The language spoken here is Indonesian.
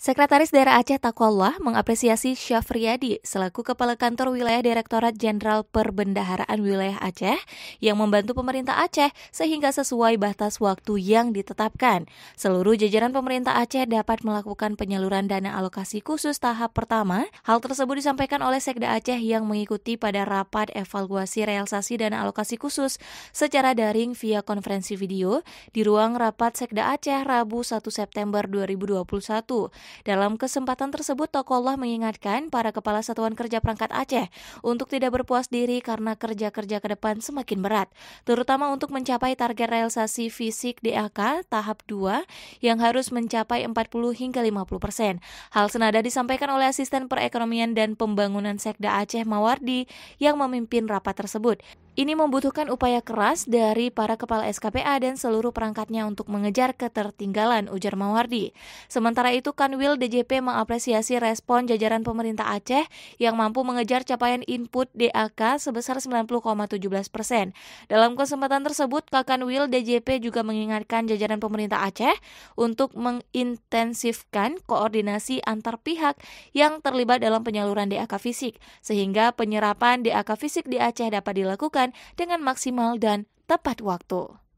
Sekretaris Daerah Aceh Takwallah mengapresiasi Syafriyadi selaku Kepala Kantor Wilayah Direktorat Jenderal Perbendaharaan Wilayah Aceh yang membantu pemerintah Aceh sehingga sesuai batas waktu yang ditetapkan. Seluruh jajaran pemerintah Aceh dapat melakukan penyaluran dana alokasi khusus tahap pertama. Hal tersebut disampaikan oleh Sekda Aceh yang mengikuti pada rapat evaluasi realisasi dana alokasi khusus secara daring via konferensi video di ruang rapat Sekda Aceh Rabu 1 September 2021. Dalam kesempatan tersebut, tokoh Allah mengingatkan para kepala satuan kerja perangkat Aceh untuk tidak berpuas diri karena kerja-kerja ke depan semakin berat, terutama untuk mencapai target realisasi fisik DAK tahap 2 yang harus mencapai 40 hingga 50 persen. Hal senada disampaikan oleh Asisten Perekonomian dan Pembangunan Sekda Aceh Mawardi yang memimpin rapat tersebut. Ini membutuhkan upaya keras dari para kepala SKPA dan seluruh perangkatnya untuk mengejar ketertinggalan, ujar Mawardi. Sementara itu, Kanwil Wil DJP mengapresiasi respon jajaran pemerintah Aceh yang mampu mengejar capaian input DAK sebesar 90,17 persen. Dalam kesempatan tersebut, Kakan Will DJP juga mengingatkan jajaran pemerintah Aceh untuk mengintensifkan koordinasi antar pihak yang terlibat dalam penyaluran DAK fisik, sehingga penyerapan DAK fisik di Aceh dapat dilakukan dengan maksimal dan tepat waktu.